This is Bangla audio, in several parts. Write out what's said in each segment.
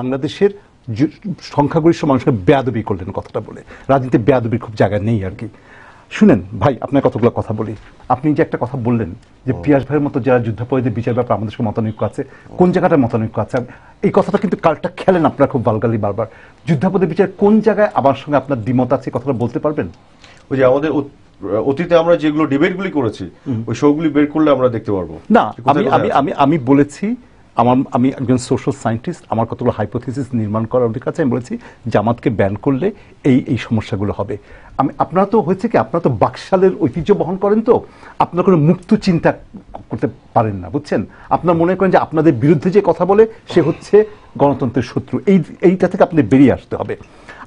বাংলাদেশের সংখ্যাগরিষ্ঠ মানুষকে বেয়াদবি করলেন কথাটা বলে রাজনীতি বেয়াদবি খুব জায়গা নেই আর কি শুনেন ভাই আপনার কতগুলো কথা বলি আপনি যে একটা কথা বললেন যে পিয়াস ভাইয়ের মতো যারা যুদ্ধাপরাধীদের বিচার ব্যাপারে আমাদের সঙ্গে মতানৈক্য আছে কোন জায়গাটা মতানৈক্য আছে এই কথাটা কিন্তু কালটা খেলেন আপনার খুব বালগালি বারবার যুদ্ধাপরাধীর বিচার কোন জায়গায় আমার সঙ্গে আপনার দ্বিমত আছে কথাটা বলতে পারবেন ওই যে আমাদের অতীতে আমরা যেগুলো ডিবেটগুলি করেছি ওই সবগুলি বের করলে আমরা দেখতে পারবো না আমি আমি আমি বলেছি আমার আমি একজন সোশ্যাল সায়েন্টিস্ট আমার কতগুলো হাইপোথিসিস নির্মাণ করার অধিকার আছে আমি বলেছি জামাতকে ব্যান করলে এই এই সমস্যাগুলো হবে আমি আপনারা তো হয়েছে কি আপনারা তো বাকশালের ঐতিহ্য বহন করেন তো আপনারা কোনো মুক্ত চিন্তা করতে পারেন না বুঝছেন আপনার মনে করেন যে আপনাদের বিরুদ্ধে যে কথা বলে সে হচ্ছে গণতন্ত্রের শত্রু এই এইটা থেকে আপনি বেরিয়ে আসতে হবে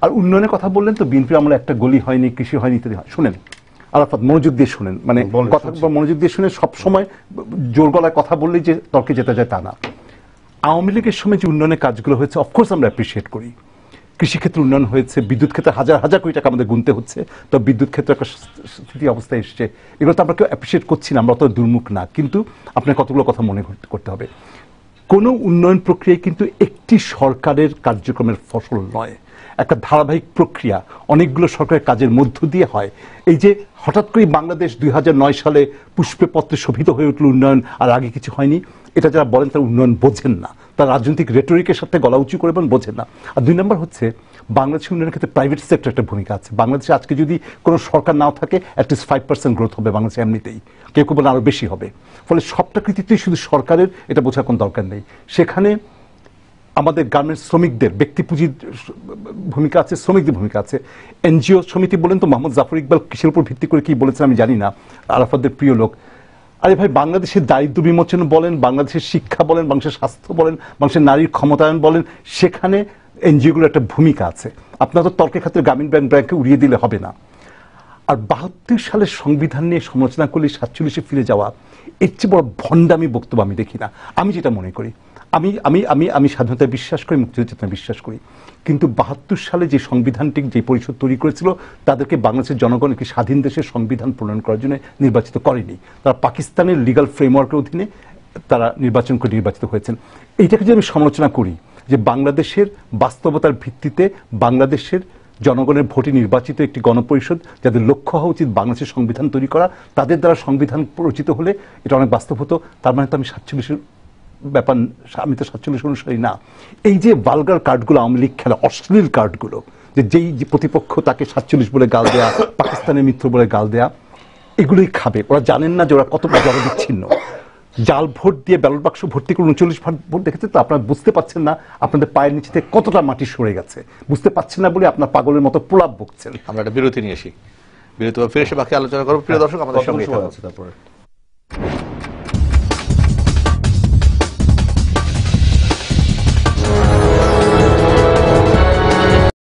আর উন্নয়নের কথা বললেন তো বিএনপির আমলে একটা গলি হয়নি কৃষি হয়নি ইত্যাদি হয় শুনেন আরাফাত মনোযোগ দিয়ে শুনেন মানে কথা মনোযোগ দিয়ে শুনে সবসময় জোর গলায় কথা বললেই যে তর্কে যেতে যায় তা না আওয়ামী লীগের সময় যে উন্নয়নের কাজগুলো হয়েছে অফকোর্স আমরা অ্যাপ্রিসিয়েট করি কৃষিক্ষেত্রে উন্নয়ন হয়েছে বিদ্যুৎ ক্ষেত্রে হাজার হাজার কোটি টাকা আমাদের গুনতে হচ্ছে তো বিদ্যুৎ ক্ষেত্রে একটা স্থিতি অবস্থায় এসছে এগুলো তো আমরা কেউ অ্যাপ্রিসিয়েট করছি না আমরা অত দুর্মুখ না কিন্তু আপনার কতগুলো কথা মনে করতে হবে কোনো উন্নয়ন প্রক্রিয়ায় কিন্তু একটি সরকারের কার্যক্রমের ফসল নয় একটা ধারাবাহিক প্রক্রিয়া অনেকগুলো সরকারের কাজের মধ্য দিয়ে হয় এই যে হঠাৎ করে বাংলাদেশ দুই সালে পুষ্পে পত্রে শোভিত হয়ে উঠল উন্নয়ন আর আগে কিছু হয়নি এটা যারা বলেন তারা উন্নয়ন বোঝেন না তারা রাজনৈতিক রেটরিকের সাথে গলা উঁচু করে বলেন বোঝেন না আর দুই নম্বর হচ্ছে বাংলাদেশ উন্নয়নের ক্ষেত্রে প্রাইভেট সেক্টর একটা ভূমিকা আছে বাংলাদেশে আজকে যদি কোনো সরকার নাও থাকে অ্যাটলিস্ট ফাইভ পার্সেন্ট গ্রোথ হবে বাংলাদেশে এমনিতেই কেউ কেউ বলে আরও বেশি হবে ফলে সবটা কৃতিত্বই শুধু সরকারের এটা বোঝার কোনো দরকার নেই সেখানে আমাদের গার্মেন্টস শ্রমিকদের ব্যক্তি পুঁজির ভূমিকা আছে শ্রমিকদের ভূমিকা আছে এনজিও সমিতি বলেন তো মোহাম্মদ জাফর ইকবাল কিসের উপর ভিত্তি করে কি বলেছেন আমি জানি না আরাফাদের প্রিয় লোক আরে ভাই বাংলাদেশের দারিদ্র বিমোচন বলেন বাংলাদেশের শিক্ষা বলেন বাংলাদেশের স্বাস্থ্য বলেন বাংলাদেশের নারীর ক্ষমতায়ন বলেন সেখানে এনজিওগুলোর একটা ভূমিকা আছে আপনার তো তর্কের ক্ষেত্রে গ্রামীণ ব্যাংক ব্যাংকে উড়িয়ে দিলে হবে না আর বাহাত্তর সালের সংবিধান নিয়ে সমালোচনা করলে সাতচল্লিশে ফিরে যাওয়া এর চেয়ে বড় ভণ্ডামি বক্তব্য আমি দেখি না আমি যেটা মনে করি আমি আমি আমি আমি স্বাধীনতায় বিশ্বাস করি চেতনায় বিশ্বাস করি কিন্তু বাহাত্তর সালে যে সংবিধানটি যে পরিষদ তৈরি করেছিল তাদেরকে বাংলাদেশের জনগণ একটি স্বাধীন দেশের সংবিধান প্রণয়ন করার জন্য নির্বাচিত করেনি তারা পাকিস্তানের লিগাল ফ্রেমওয়ার্কের অধীনে তারা নির্বাচন করে নির্বাচিত হয়েছেন এইটাকে যদি আমি সমালোচনা করি যে বাংলাদেশের বাস্তবতার ভিত্তিতে বাংলাদেশের জনগণের ভোটে নির্বাচিত একটি গণপরিষদ যাদের লক্ষ্য হওয়া উচিত বাংলাদেশের সংবিধান তৈরি করা তাদের দ্বারা সংবিধান রচিত হলে এটা অনেক বাস্তব হতো তার মানে তো আমি সাতচল্লিশের ব্যাপার আমি তো সাতচল্লিশ অনুসারী না এই যে বালগার কার্ডগুলো আওয়ামী লীগ খেলা অশ্লীল কার্ডগুলো যে যেই প্রতিপক্ষ তাকে সাতচল্লিশ বলে গাল দেয়া পাকিস্তানের মিত্র বলে গাল দেয়া এগুলোই খাবে ওরা জানেন না যে ওরা কতটা জলবিচ্ছিন্ন জাল ভোট দিয়ে ব্যালট বাক্স ভর্তি করে উনচল্লিশ ভোট দেখেছে তো আপনারা বুঝতে পারছেন না আপনাদের পায়ের নিচে থেকে কতটা মাটি সরে গেছে বুঝতে পারছেন না বলে আপনার পাগলের মতো প্রলাপ বকছেন আমরা একটা বিরতি নিয়ে আসি বিরতি ফিরে এসে বাকি আলোচনা করবো প্রিয় দর্শক আমাদের সঙ্গে